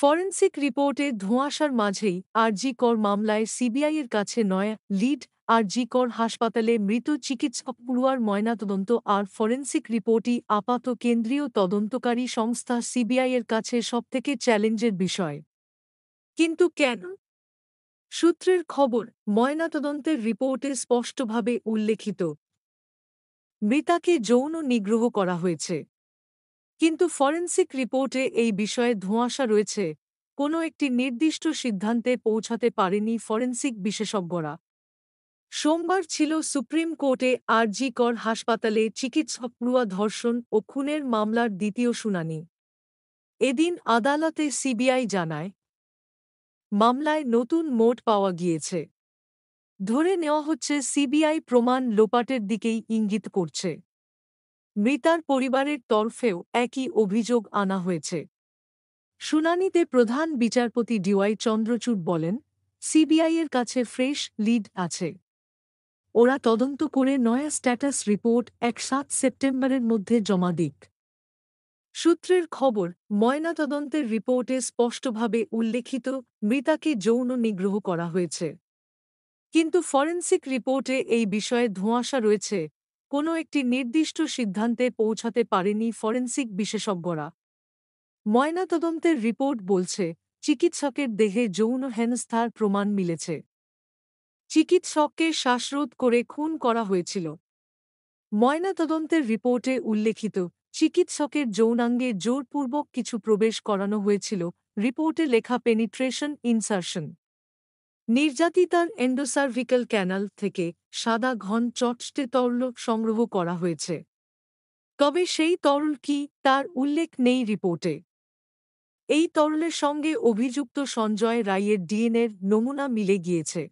forensic রিপোর্টে ধোঁয়াশার মাঝেই জি কর মামলায় সিবিআইয়ের কাছে নয়া লিড জি কর হাসপাতালে মৃত চিকিৎসক পড়ুয়ার ময়নাতদন্ত আর ফরেন্সিক রিপোর্টই আপাত কেন্দ্রীয় তদন্তকারী সংস্থা সিবিআইয়ের কাছে সবথেকে চ্যালেঞ্জের বিষয় কিন্তু কেন সূত্রের খবর ময়নাতদন্তের রিপোর্টে স্পষ্টভাবে উল্লেখিত মৃতাকে যৌন নিগ্রহ করা হয়েছে কিন্তু ফরেন্সিক রিপোর্টে এই বিষয়ে ধোঁয়াশা রয়েছে কোনো একটি নির্দিষ্ট সিদ্ধান্তে পৌঁছাতে পারেনি ফরেন্সিক বিশেষজ্ঞরা সোমবার ছিল সুপ্রিম কোর্টে আরজি কর হাসপাতালে চিকিৎসক রুয়া ধর্ষণ ও খুনের মামলার দ্বিতীয় শুনানি এদিন আদালতে সিবিআই জানায় মামলায় নতুন মোট পাওয়া গিয়েছে ধরে নেওয়া হচ্ছে সিবিআই প্রমাণ লোপাটের দিকেই ইঙ্গিত করছে মৃতার পরিবারের তরফেও একই অভিযোগ আনা হয়েছে শুনানিতে প্রধান বিচারপতি ডিওয়াই চন্দ্রচূড় বলেন সিবিআইয়ের কাছে ফ্রেশ লিড আছে ওরা তদন্ত করে নয়া স্ট্যাটাস রিপোর্ট এক সাত সেপ্টেম্বরের মধ্যে জমা দিক সূত্রের খবর ময়নাতদন্তের রিপোর্টে স্পষ্টভাবে উল্লেখিত মৃতাকে যৌন নিগ্রহ করা হয়েছে কিন্তু ফরেন্সিক রিপোর্টে এই বিষয়ে ধোঁয়াশা রয়েছে কোনো একটি নির্দিষ্ট সিদ্ধান্তে পৌঁছাতে পারেনি ফরেন্সিক বিশেষজ্ঞরা ময়নাতদন্তের রিপোর্ট বলছে চিকিৎসকের দেহে যৌন হেনস্থার প্রমাণ মিলেছে চিকিৎসককে শ্বাসরোধ করে খুন করা হয়েছিল ময়নাতদন্তের রিপোর্টে উল্লেখিত চিকিৎসকের যৌনাঙ্গে জোরপূর্বক কিছু প্রবেশ করানো হয়েছিল রিপোর্টে লেখা পেনিট্রেশন ইনসার্শন নির্যাতিতার এন্ডোসার্ভিক্যাল ক্যানাল থেকে সাদা ঘন চটটে তরল সংগ্রহ করা হয়েছে তবে সেই তরল কি তার উল্লেখ নেই রিপোর্টে এই তরলের সঙ্গে অভিযুক্ত সঞ্জয় রায়ের ডিএনএর নমুনা মিলে গিয়েছে